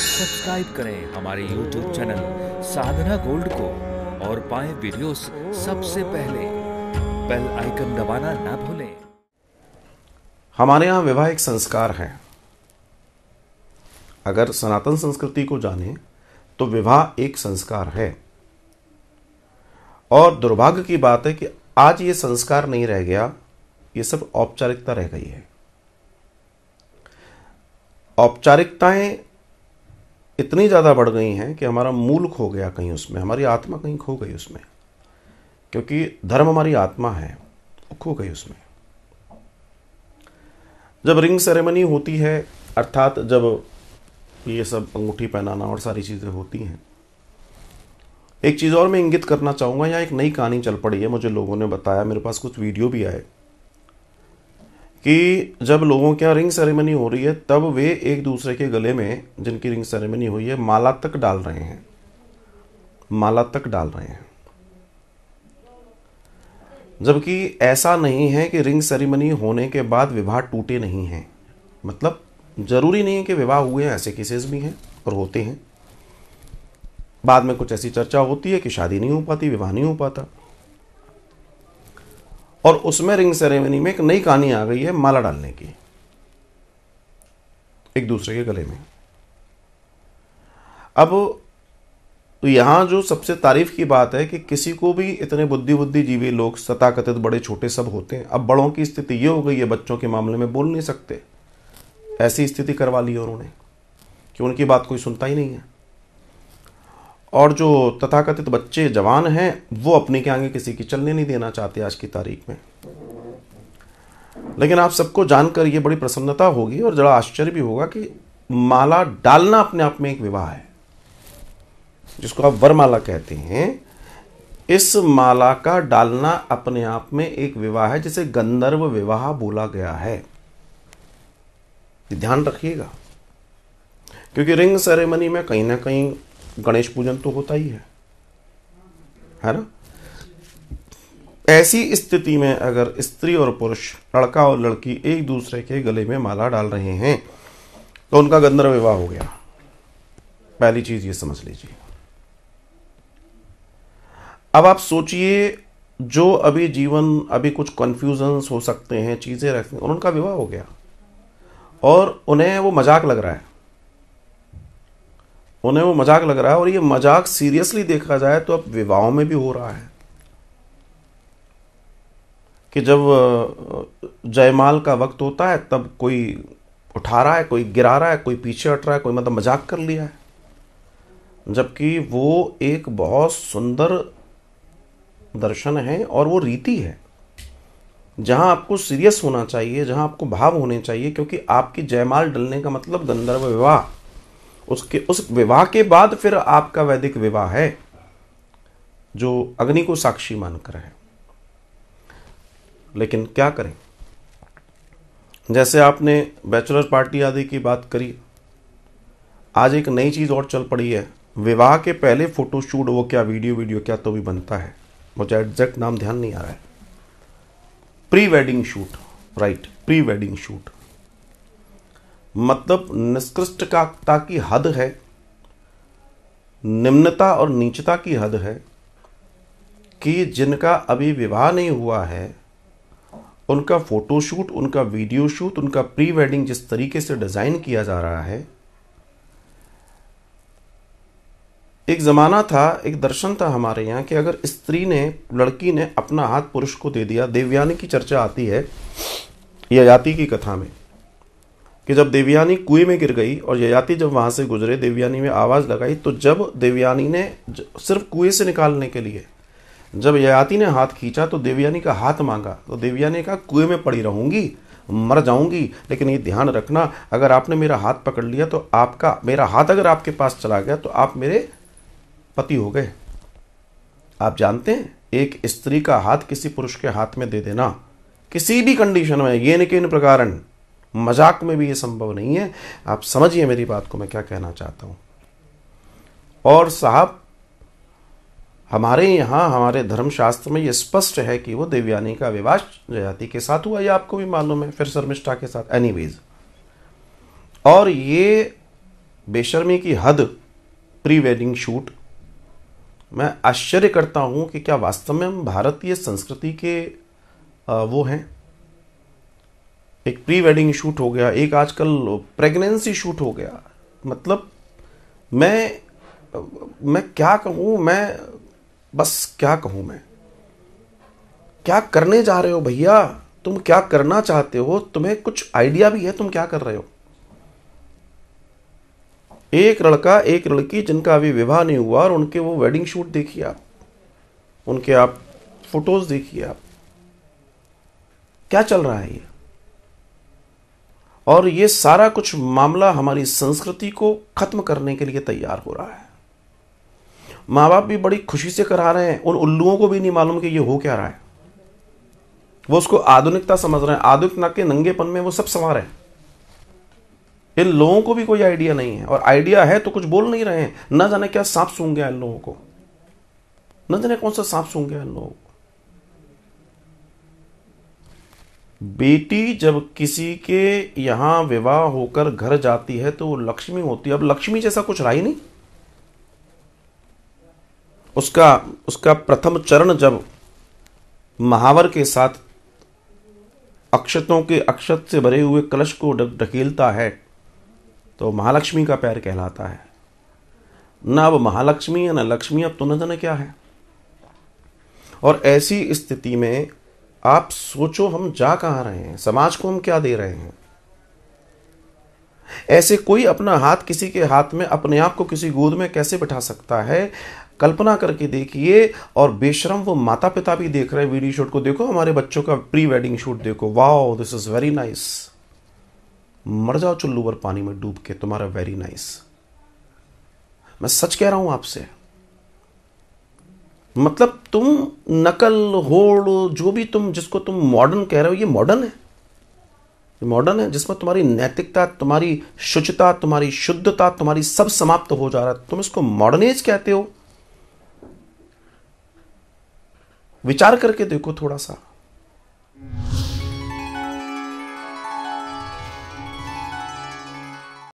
subscribe करें हमारे YouTube channel साधना gold को और पाएं वीडियोस सबसे पहले बेल आइकन दबाना ना भूलें हमारे यहां वैवाहिक संस्कार है अगर सनातन संस्कृति को जाने तो विवाह एक संस्कार है और दुर्भाग्य की बात है कि आज ये संस्कार नहीं रह गया ये सब औपचारिकता रह गई है औपचारिकताएं इतनी ज़्यादा बढ़ गई हैं कि हमारा मूल खो गया कहीं उसमें हमारी आत्मा कहीं खो गई उसमें क्योंकि धर्म हमारी आत्मा है वो खो गई उसमें जब रिंग सेरेमनी होती है अर्थात जब ये सब अंगूठी पहनाना और सारी चीज़ें होती हैं एक चीज़ और मैं इंगित करना चाहूँगा यहाँ एक नई कहानी चल पड़ी है मुझे लोगों ने बताया मेरे पास कुछ वीडियो भी आए कि जब लोगों के यहाँ रिंग सेरेमनी हो रही है तब वे एक दूसरे के गले में जिनकी रिंग सेरेमनी हुई है माला तक डाल रहे हैं माला तक डाल रहे हैं जबकि ऐसा नहीं है कि रिंग सेरेमनी होने के बाद विवाह टूटे नहीं हैं मतलब जरूरी नहीं है कि विवाह हुए हैं ऐसे केसेस भी हैं और होते हैं बाद में कुछ ऐसी चर्चा होती है कि शादी नहीं हो पाती विवाह नहीं हो पाता और उसमें रिंग सेरेमनी में एक नई कहानी आ गई है माला डालने की एक दूसरे के गले में अब तो यहां जो सबसे तारीफ की बात है कि किसी को भी इतने बुद्धि बुद्धि जीवी लोग सताकथित बड़े छोटे सब होते हैं अब बड़ों की स्थिति ये हो गई है बच्चों के मामले में बोल नहीं सकते ऐसी स्थिति करवा ली उन्होंने कि उनकी बात कोई सुनता ही नहीं है और जो तथाकथित बच्चे जवान हैं वो अपने के आगे किसी की चलने नहीं देना चाहते आज की तारीख में लेकिन आप सबको जानकर ये बड़ी प्रसन्नता होगी और जरा आश्चर्य भी होगा कि माला डालना अपने आप में एक विवाह है जिसको आप वरमाला कहते हैं इस माला का डालना अपने आप में एक विवाह है जिसे गंधर्व विवाह बोला गया है ध्यान रखिएगा क्योंकि रिंग सेरेमनी में कहीं ना कहीं गणेश पूजन तो होता ही है है ना ऐसी स्थिति में अगर स्त्री और पुरुष लड़का और लड़की एक दूसरे के गले में माला डाल रहे हैं तो उनका गंधर्व विवाह हो गया पहली चीज ये समझ लीजिए अब आप सोचिए जो अभी जीवन अभी कुछ कन्फ्यूजन्स हो सकते हैं चीज़ें रखते हैं उनका विवाह हो गया और उन्हें वो मजाक लग रहा है उन्हें वो मजाक लग रहा है और ये मजाक सीरियसली देखा जाए तो अब विवाहों में भी हो रहा है कि जब जयमाल का वक्त होता है तब कोई उठा रहा है कोई गिरा रहा है कोई पीछे हट रहा है कोई मतलब मजाक कर लिया है जबकि वो एक बहुत सुंदर दर्शन है और वो रीति है जहां आपको सीरियस होना चाहिए जहां आपको भाव होने चाहिए क्योंकि आपकी जयमाल डलने का मतलब गंधर्व विवाह उसके उस विवाह के बाद फिर आपका वैदिक विवाह है जो अग्नि को साक्षी मानकर है लेकिन क्या करें जैसे आपने बैचलर पार्टी आदि की बात करी आज एक नई चीज़ और चल पड़ी है विवाह के पहले फोटोशूट वो क्या वीडियो वीडियो क्या तो भी बनता है मुझे एग्जैक्ट नाम ध्यान नहीं आ रहा है pre wedding shoot right pre wedding shoot मतलब निष्कृष्टता की हद है निम्नता और नीचता की हद है कि जिनका अभी विवाह नहीं हुआ है उनका फ़ोटोशूट उनका वीडियो शूट उनका प्री वेडिंग जिस तरीके से डिज़ाइन किया जा रहा है एक ज़माना था एक दर्शन था हमारे यहाँ कि अगर स्त्री ने लड़की ने अपना हाथ पुरुष को दे दिया देवयानी की चर्चा आती है जाति की कथा में कि जब देवयानी कुएं में गिर गई और ययाति जब वहां से गुजरे देवयानी में आवाज़ लगाई तो जब देवयानी ने सिर्फ कुएं से निकालने के लिए जब ययाति ने हाथ खींचा तो देवयानी का हाथ मांगा तो देवयानी का कुएं में पड़ी रहूंगी मर जाऊंगी लेकिन ये ध्यान रखना अगर आपने मेरा हाथ पकड़ लिया तो आपका मेरा हाथ अगर आपके पास चला गया तो आप मेरे पति हो गए आप जानते हैं एक स्त्री का हाथ किसी पुरुष के हाथ में दे देना किसी भी कंडीशन में ये इन प्रकारण मजाक में भी ये संभव नहीं है आप समझिए मेरी बात को मैं क्या कहना चाहता हूं और साहब हमारे यहां हमारे धर्मशास्त्र में ये स्पष्ट है कि वो देवयानी का विवाह जयाति के साथ हुआ या आपको भी मालूम है फिर शर्मिष्ठा के साथ एनीवेज और ये बेशर्मी की हद प्री वेडिंग शूट मैं आश्चर्य करता हूं कि क्या वास्तव में हम भारतीय संस्कृति के वो हैं एक प्री वेडिंग शूट हो गया एक आजकल प्रेगनेंसी शूट हो गया मतलब मैं मैं क्या कहूँ मैं बस क्या कहूँ मैं क्या करने जा रहे हो भैया तुम क्या करना चाहते हो तुम्हें कुछ आइडिया भी है तुम क्या कर रहे हो एक लड़का एक लड़की जिनका अभी विवाह नहीं हुआ और उनके वो वेडिंग शूट देखिए आप उनके आप फोटोज देखिए आप क्या चल रहा है ये और ये सारा कुछ मामला हमारी संस्कृति को खत्म करने के लिए तैयार हो रहा है माँ बाप भी बड़ी खुशी से करा रहे हैं उन उल्लुओं को भी नहीं मालूम कि ये हो क्या रहा है वो उसको आधुनिकता समझ रहे हैं आधुनिकता के नंगेपन में वो सब संवार हैं इन लोगों को भी कोई आइडिया नहीं है और आइडिया है तो कुछ बोल नहीं रहे हैं ना जाने क्या सांप सूंघ गया इन लोगों को न जाने कौन सा सांप सूंघ गया इन लोगों को बेटी जब किसी के यहां विवाह होकर घर जाती है तो वो लक्ष्मी होती है अब लक्ष्मी जैसा कुछ रहा ही नहीं उसका उसका प्रथम चरण जब महावर के साथ अक्षतों के अक्षत से भरे हुए कलश को ढकेलता है तो महालक्ष्मी का पैर कहलाता है ना अब महालक्ष्मी है ना लक्ष्मी अब तो न क्या है और ऐसी स्थिति में आप सोचो हम जा कहां रहे हैं समाज को हम क्या दे रहे हैं ऐसे कोई अपना हाथ किसी के हाथ में अपने आप को किसी गोद में कैसे बिठा सकता है कल्पना करके देखिए और बेशरम वो माता पिता भी देख रहे हैं वीडियो शूट को देखो हमारे बच्चों का प्री वेडिंग शूट देखो wow this is very nice मर जाओ चुल्लू पर पानी में डूब के तुम्हारा वेरी नाइस मैं सच कह रहा हूं आपसे मतलब तुम नकल होड़ जो भी तुम जिसको तुम मॉडर्न कह रहे हो ये मॉडर्न है ये मॉडर्न है जिसमें तुम्हारी नैतिकता तुम्हारी शुचिता तुम्हारी शुद्धता तुम्हारी सब समाप्त हो जा रहा है तुम इसको मॉडर्नेज कहते हो विचार करके देखो थोड़ा सा